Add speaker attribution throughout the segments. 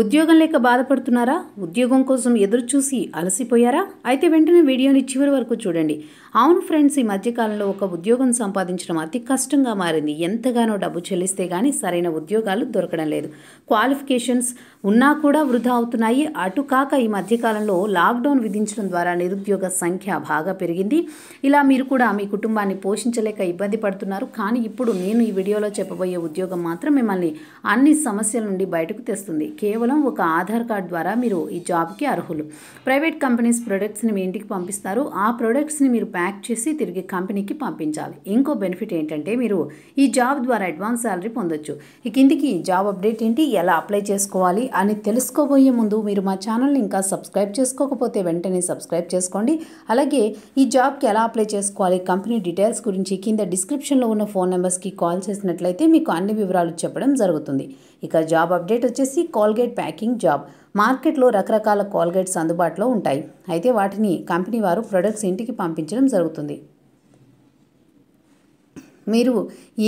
Speaker 1: ఉద్యోగం లేక బాధపడుతున్నారా ఉద్యోగం కోసం ఎదురు చూసి అలసిపోయారా అయితే వెంటనే వీడియోని చివరి వరకు చూడండి అవును ఫ్రెండ్స్ ఈ మధ్యకాలంలో ఒక ఉద్యోగం సంపాదించడం అతి కష్టంగా మారింది ఎంతగానో డబ్బు చెల్లిస్తే కానీ సరైన ఉద్యోగాలు దొరకడం లేదు క్వాలిఫికేషన్స్ ఉన్నా కూడా వృధా అవుతున్నాయి అటు కాక ఈ మధ్యకాలంలో లాక్డౌన్ విధించడం ద్వారా నిరుద్యోగ సంఖ్య బాగా పెరిగింది ఇలా మీరు కూడా మీ కుటుంబాన్ని పోషించలేక ఇబ్బంది పడుతున్నారు కానీ ఇప్పుడు నేను ఈ వీడియోలో చెప్పబోయే ఉద్యోగం మాత్రం మిమ్మల్ని అన్ని సమస్యల నుండి బయటకు తెస్తుంది కేవలం కేవలం ఒక ఆధార్ కార్డ్ ద్వారా మీరు ఈ జాబ్కి అర్హులు ప్రైవేట్ కంపెనీస్ ప్రొడక్ట్స్ని మీ ఇంటికి పంపిస్తారు ఆ ప్రొడక్ట్స్ని మీరు ప్యాక్ చేసి తిరిగి కంపెనీకి పంపించాలి ఇంకో బెనిఫిట్ ఏంటంటే మీరు ఈ జాబ్ ద్వారా అడ్వాన్స్ శాలరీ పొందొచ్చు ఈ కిందికి జాబ్ అప్డేట్ ఏంటి ఎలా అప్లై చేసుకోవాలి అని తెలుసుకోబోయే ముందు మీరు మా ఛానల్ని ఇంకా సబ్స్క్రైబ్ చేసుకోకపోతే వెంటనే సబ్స్క్రైబ్ చేసుకోండి అలాగే ఈ జాబ్కి ఎలా అప్లై చేసుకోవాలి కంపెనీ డీటెయిల్స్ గురించి కింద డిస్క్రిప్షన్లో ఉన్న ఫోన్ నెంబర్స్కి కాల్ చేసినట్లయితే మీకు అన్ని వివరాలు చెప్పడం జరుగుతుంది ఇక జాబ్ అప్డేట్ వచ్చేసి కాల్గేట్ కోల్గేట్ ప్యాకింగ్ జాబ్ మార్కెట్లో రకరకాల కోల్గేట్స్ అందుబాటులో ఉంటాయి అయితే వాటిని కంపెనీ వారు ప్రొడక్ట్స్ ఇంటికి పంపించడం జరుగుతుంది మీరు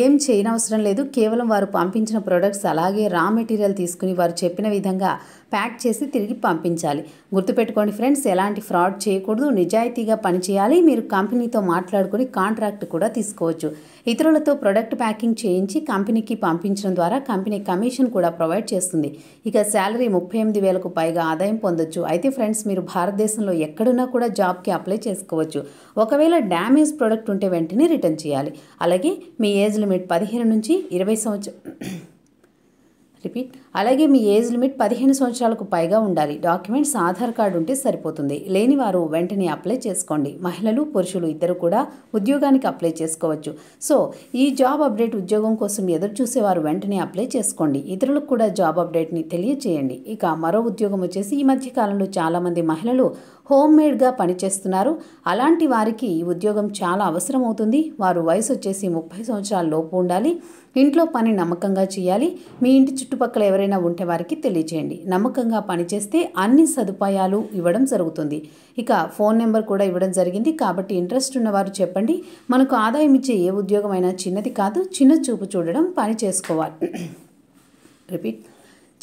Speaker 1: ఏం చేయనవసరం లేదు కేవలం వారు పంపించిన ప్రొడక్ట్స్ అలాగే రా మెటీరియల్ తీసుకుని వారు చెప్పిన విధంగా ప్యాక్ చేసి తిరిగి పంపించాలి గుర్తుపెట్టుకోండి ఫ్రెండ్స్ ఎలాంటి ఫ్రాడ్ చేయకూడదు నిజాయితీగా పనిచేయాలి మీరు కంపెనీతో మాట్లాడుకుని కాంట్రాక్ట్ కూడా తీసుకోవచ్చు ఇతరులతో ప్రొడక్ట్ ప్యాకింగ్ చేయించి కంపెనీకి పంపించడం ద్వారా కంపెనీ కమిషన్ కూడా ప్రొవైడ్ చేస్తుంది ఇక శాలరీ ముప్పై ఎనిమిది వేలకు పైగా ఆదాయం పొందొచ్చు అయితే ఫ్రెండ్స్ మీరు భారతదేశంలో ఎక్కడున్నా కూడా జాబ్కి అప్లై చేసుకోవచ్చు ఒకవేళ డ్యామేజ్ ప్రోడక్ట్ ఉంటే వెంటనే రిటర్న్ చేయాలి అలాగే అలాగే మీ ఏజ్ లిమిట్ పదిహేను నుంచి ఇరవై సంవత్సరం రిపీట్ అలాగే మీ ఏజ్ లిమిట్ పదిహేను సంవత్సరాలకు పైగా ఉండాలి డాక్యుమెంట్స్ ఆధార్ కార్డు ఉంటే సరిపోతుంది లేని వారు వెంటనే అప్లై చేసుకోండి మహిళలు పురుషులు ఇద్దరు కూడా ఉద్యోగానికి అప్లై చేసుకోవచ్చు సో ఈ జాబ్ అప్డేట్ ఉద్యోగం కోసం ఎదురు చూసేవారు వెంటనే అప్లై చేసుకోండి ఇతరులకు కూడా జాబ్ అప్డేట్ని తెలియజేయండి ఇక మరో ఉద్యోగం వచ్చేసి ఈ మధ్య కాలంలో చాలామంది మహిళలు హోమ్మేడ్గా పనిచేస్తున్నారు అలాంటి వారికి ఈ ఉద్యోగం చాలా అవసరం అవుతుంది వారు వయసు వచ్చేసి ముప్పై సంవత్సరాల లోపు ఉండాలి ఇంట్లో పని నమ్మకంగా చేయాలి మీ ఇంటి చుట్టుపక్కల ఎవరైనా ఉంటే వారికి తెలియజేయండి నమ్మకంగా పనిచేస్తే అన్ని సదుపాయాలు ఇవ్వడం జరుగుతుంది ఇక ఫోన్ నెంబర్ కూడా ఇవ్వడం జరిగింది కాబట్టి ఇంట్రెస్ట్ ఉన్నవారు చెప్పండి మనకు ఆదాయం ఇచ్చే ఏ ఉద్యోగమైనా చిన్నది కాదు చిన్న చూపు చూడడం పని చేసుకోవాలి రిపీట్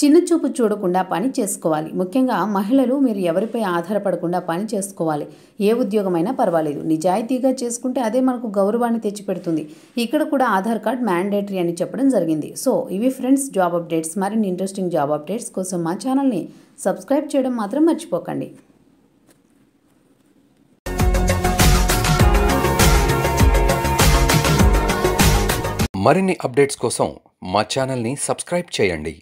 Speaker 1: చిన్న చూపు చూడకుండా పని చేసుకోవాలి ముఖ్యంగా మహిళలు మీరు ఎవరిపై ఆధారపడకుండా పని చేసుకోవాలి ఏ ఉద్యోగమైనా పర్వాలేదు నిజాయితీగా చేసుకుంటే అదే మనకు గౌరవాన్ని తెచ్చిపెడుతుంది ఇక్కడ కూడా ఆధార్ కార్డ్ మ్యాండేటరీ అని చెప్పడం జరిగింది సో ఇవి ఫ్రెండ్స్ జాబ్ అప్డేట్స్ మరిన్ని ఇంట్రెస్టింగ్ జాబ్ అప్డేట్స్ కోసం మా ఛానల్ని సబ్స్క్రైబ్ చేయడం మాత్రం మర్చిపోకండి మరిన్ని అప్డేట్స్ కోసం మా ఛానల్ని సబ్స్క్రైబ్ చేయండి